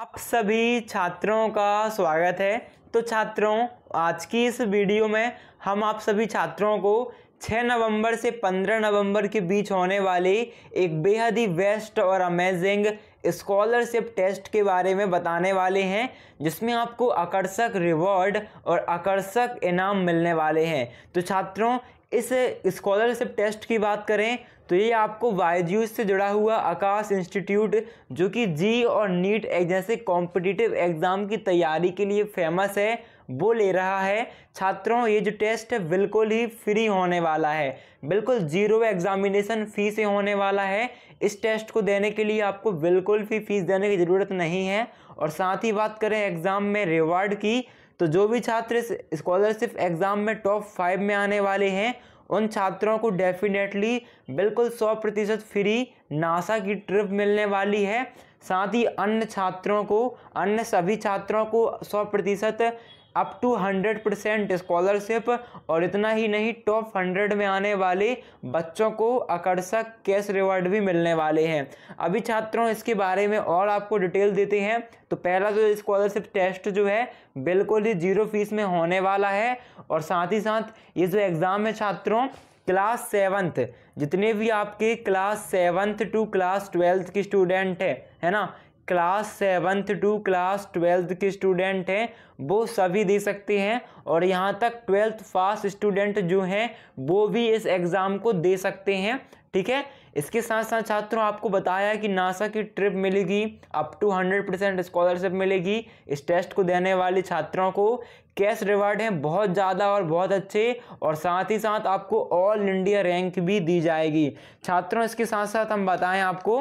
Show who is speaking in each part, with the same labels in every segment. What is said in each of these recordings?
Speaker 1: आप सभी छात्रों का स्वागत है तो छात्रों आज की इस वीडियो में हम आप सभी छात्रों को 6 नवंबर से 15 नवंबर के बीच होने वाले एक बेहद ही बेस्ट और अमेजिंग स्कॉलरशिप टेस्ट के बारे में बताने वाले हैं जिसमें आपको आकर्षक रिवॉर्ड और आकर्षक इनाम मिलने वाले हैं तो छात्रों इस स्कॉलरशिप टेस्ट की बात करें तो ये आपको वायज्यूज से जुड़ा हुआ आकाश इंस्टीट्यूट जो कि जी और नीट एक जैसे कॉम्पिटिटिव एग्ज़ाम की तैयारी के लिए फेमस है वो ले रहा है छात्रों ये जो टेस्ट है बिल्कुल ही फ्री होने वाला है बिल्कुल ज़ीरो एग्ज़ामिनेशन फ़ी से होने वाला है इस टेस्ट को देने के लिए आपको बिल्कुल भी फीस देने की ज़रूरत नहीं है और साथ ही बात करें एग्ज़ाम में रिवार्ड की तो जो भी छात्र स्कॉलरशिप एग्ज़ाम में टॉप फाइव में आने वाले हैं उन छात्रों को डेफिनेटली बिल्कुल सौ प्रतिशत फ्री नासा की ट्रिप मिलने वाली है साथ ही अन्य छात्रों को अन्य सभी छात्रों को सौ प्रतिशत up to hundred percent scholarship और इतना ही नहीं टॉप हंड्रेड में आने वाले बच्चों को आकर्षक कैश रिवॉर्ड भी मिलने वाले हैं अभी छात्रों इसके बारे में और आपको डिटेल देते हैं तो पहला जो स्कॉलरशिप टेस्ट जो है बिल्कुल ही जीरो फीस में होने वाला है और साथ ही साथ ये जो एग्ज़ाम है छात्रों क्लास सेवन्थ जितने भी आपके class seventh to class twelfth की स्टूडेंट है है ना class seventh to class twelfth के स्टूडेंट हैं वो सभी दे सकते हैं और यहाँ तक ट्वेल्थ फास्ट स्टूडेंट जो हैं वो भी इस एग्ज़ाम को दे सकते हैं ठीक है इसके साथ साथ छात्रों आपको बताया कि नासा की ट्रिप मिलेगी up to hundred percent scholarship मिलेगी इस टेस्ट को देने वाले छात्रों को कैश रिवार्ड हैं बहुत ज़्यादा और बहुत अच्छे और साथ ही साथ आपको ऑल इंडिया रैंक भी दी जाएगी छात्रों इसके साथ साथ हम बताएँ आपको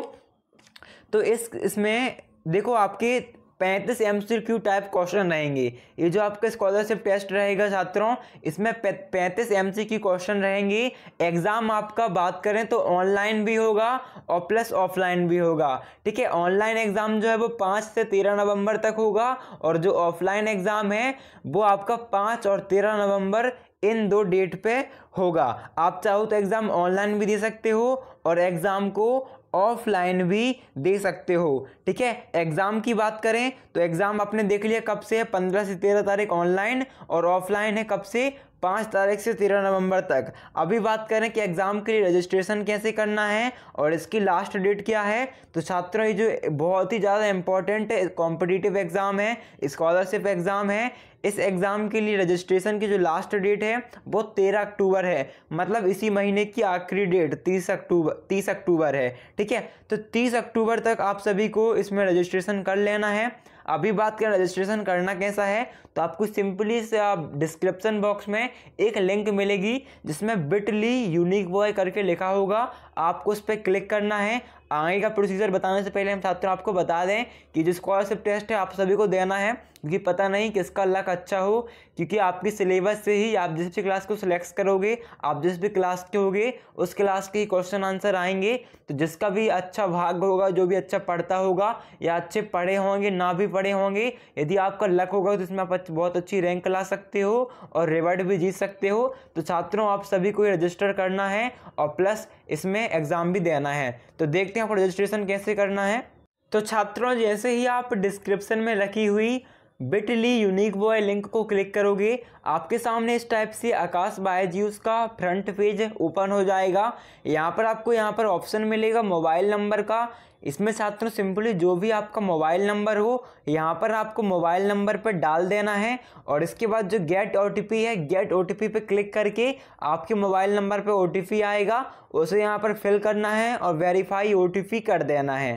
Speaker 1: तो इस इसमें देखो आपके पैंतीस M C Q type question रहेंगे ये जो आपका स्कॉलरशिप टेस्ट रहेगा छात्रों इसमें पैंतीस एम सी क्वेश्चन रहेंगे एग्ज़ाम आपका बात करें तो ऑनलाइन भी होगा और प्लस ऑफलाइन भी होगा ठीक है ऑनलाइन एग्ज़ाम जो है वो पाँच से तेरह नवंबर तक होगा और जो ऑफलाइन एग्ज़ाम है वो आपका पाँच और तेरह नवंबर इन दो डेट पे होगा आप चाहो तो एग्ज़ाम ऑनलाइन भी दे सकते हो और एग्ज़ाम को ऑफलाइन भी दे सकते हो ठीक है एग्ज़ाम की बात करें तो एग्ज़ाम आपने देख लिया कब से है पंद्रह से तेरह तारीख ऑनलाइन और ऑफलाइन है कब से पाँच तारीख से तेरह नवंबर तक अभी बात करें कि एग्ज़ाम के लिए रजिस्ट्रेशन कैसे करना है और इसकी लास्ट डेट क्या है तो छात्रों ये जो बहुत ही ज़्यादा इंपॉर्टेंट कॉम्पिटिटिव एग्ज़ाम है स्कॉलरशिप एग्ज़ाम है इस एग्ज़ाम के लिए रजिस्ट्रेशन की जो लास्ट डेट है वो तेरह अक्टूबर है मतलब इसी महीने की आखिरी डेट तीस अक्टूबर तीस अक्टूबर है ठीक है तो तीस अक्टूबर तक आप सभी को इसमें रजिस्ट्रेशन कर लेना है अभी बात करें रजिस्ट्रेशन करना कैसा है तो आपको सिंपली से आप डिस्क्रिप्शन बॉक्स में एक लिंक मिलेगी जिसमें बिटली यूनिक बॉय करके लिखा होगा आपको उस पर क्लिक करना है आगे का प्रोसीजर बताने से पहले हम छात्रों आपको बता दें कि जो स्कॉलरशिप टेस्ट है आप सभी को देना है क्योंकि पता नहीं किसका लक अच्छा हो क्योंकि आपकी सिलेबस से ही आप जिस भी क्लास को सिलेक्ट करोगे आप जिस भी क्लास के होगे उस क्लास के ही क्वेश्चन आंसर आएंगे तो जिसका भी अच्छा भाग होगा जो भी अच्छा पढ़ता होगा या अच्छे पढ़े होंगे ना भी पढ़े होंगे यदि आपका लक होगा तो इसमें आप बहुत अच्छी रैंक ला सकते हो और रिवार्ड भी जीत सकते हो तो छात्रों आप सभी को रजिस्टर करना है और प्लस इसमें एग्ज़ाम भी देना है तो देखते हैं आपको रजिस्ट्रेशन कैसे करना है तो छात्रों जैसे ही आप डिस्क्रिप्शन में रखी हुई बिटली यूनिक बॉय लिंक को क्लिक करोगे आपके सामने इस टाइप से आकाश बायजूस का फ्रंट पेज ओपन हो जाएगा यहाँ पर आपको यहाँ पर ऑप्शन मिलेगा मोबाइल नंबर का इसमें छात्रों सिंपली जो भी आपका मोबाइल नंबर हो यहाँ पर आपको मोबाइल नंबर पर डाल देना है और इसके बाद जो गेट ओ है गेट ओ पे क्लिक करके आपके मोबाइल नंबर पर ओ आएगा उसे यहाँ पर फिल करना है और वेरीफाई ओ कर देना है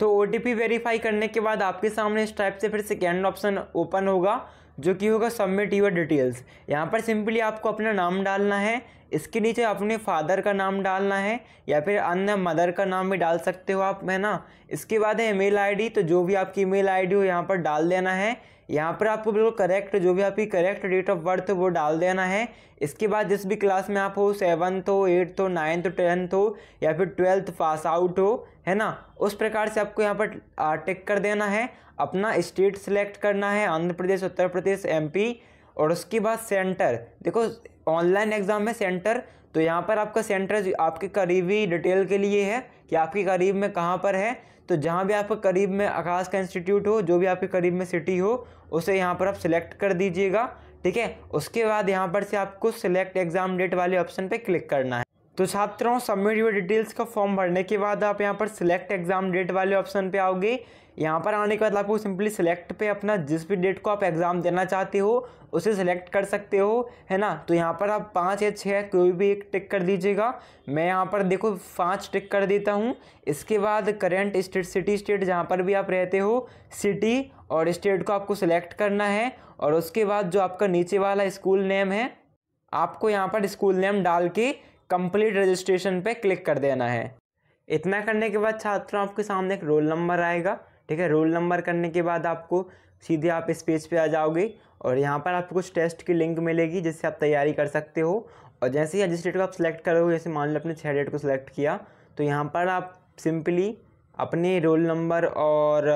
Speaker 1: तो ओ वेरीफाई करने के बाद आपके सामने इस टाइप से फिर सेकेंड ऑप्शन ओपन होगा जो कि होगा सबमिट यूर डिटेल्स यहाँ पर सिंपली आपको अपना नाम डालना है इसके नीचे अपने फादर का नाम डालना है या फिर अन्य मदर का नाम भी डाल सकते हो आप है ना इसके बाद है ईमेल आईडी तो जो भी आपकी ईमेल आईडी हो यहाँ पर डाल देना है यहाँ पर आपको बिल्कुल करेक्ट जो भी आपकी करेक्ट डेट ऑफ बर्थ वो डाल देना है इसके बाद जिस भी क्लास में आप हो सेवन्थ हो एट्थ हो नाइन्थ हो टेंथ हो या फिर ट्वेल्थ पास आउट हो है ना उस प्रकार से आपको यहाँ पर टिक कर देना है अपना स्टेट सेलेक्ट करना है आंध्र प्रदेश उत्तर प्रदेश एमपी और उसके बाद सेंटर देखो ऑनलाइन एग्ज़ाम है सेंटर तो यहाँ पर आपका सेंटर आपके करीबी डिटेल के लिए है कि आपके करीब में कहाँ पर है तो जहाँ भी आपके करीब में आकाश का इंस्टीट्यूट हो जो भी आपके करीब में सिटी हो उसे यहाँ पर आप सिलेक्ट कर दीजिएगा ठीक है उसके बाद यहाँ पर से आपको सिलेक्ट एग्ज़ाम डेट वाले ऑप्शन पर क्लिक करना है तो छात्रों सबमिट योर डिटेल्स का फॉर्म भरने के बाद आप यहाँ पर सिलेक्ट एग्जाम डेट वाले ऑप्शन पे आओगे यहाँ पर आने के बाद आपको सिंपली सिलेक्ट पे अपना जिस भी डेट को आप एग्ज़ाम देना चाहते हो उसे सिलेक्ट कर सकते हो है ना तो यहाँ पर आप पाँच या छः कोई भी एक टिक कर दीजिएगा मैं यहाँ पर देखो पाँच टिक कर देता हूँ इसके बाद करेंट स्टेट सिटी स्टेट जहाँ पर भी आप रहते हो सिटी और स्टेट को आपको सिलेक्ट करना है और उसके बाद जो आपका नीचे वाला स्कूल नेम है आपको यहाँ पर स्कूल नेम डाल के कंप्लीट रजिस्ट्रेशन पे क्लिक कर देना है इतना करने के बाद छात्रों आपके सामने एक रोल नंबर आएगा ठीक है रोल नंबर करने के बाद आपको सीधे आप इस पेज पे आ जाओगे और यहाँ पर आपको कुछ टेस्ट की लिंक मिलेगी जिससे आप तैयारी कर सकते हो और जैसे ही रजिस्ट्रेट को आप सिलेक्ट करोगे जैसे मान लो आपने छः डेट को सिलेक्ट किया तो यहाँ पर आप सिंपली अपने रोल नंबर और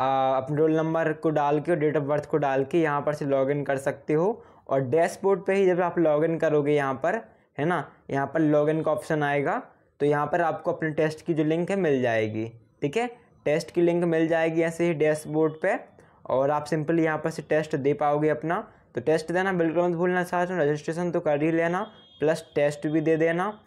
Speaker 1: अपने रोल नंबर को डाल के और डेट ऑफ बर्थ को डाल के यहाँ पर से लॉगिन कर सकते हो और डैशबोर्ड पे ही जब आप लॉगिन करोगे यहाँ पर है ना यहाँ पर लॉगिन का ऑप्शन आएगा तो यहाँ पर आपको अपने टेस्ट की जो लिंक है मिल जाएगी ठीक है टेस्ट की लिंक मिल जाएगी ऐसे ही डैशबोर्ड पे और आप सिंपली यहाँ पर से टेस्ट दे पाओगे अपना तो टेस्ट देना बिल्कुल मत भूलना चाहते हो रजिस्ट्रेशन तो कर ही लेना प्लस टेस्ट भी दे देना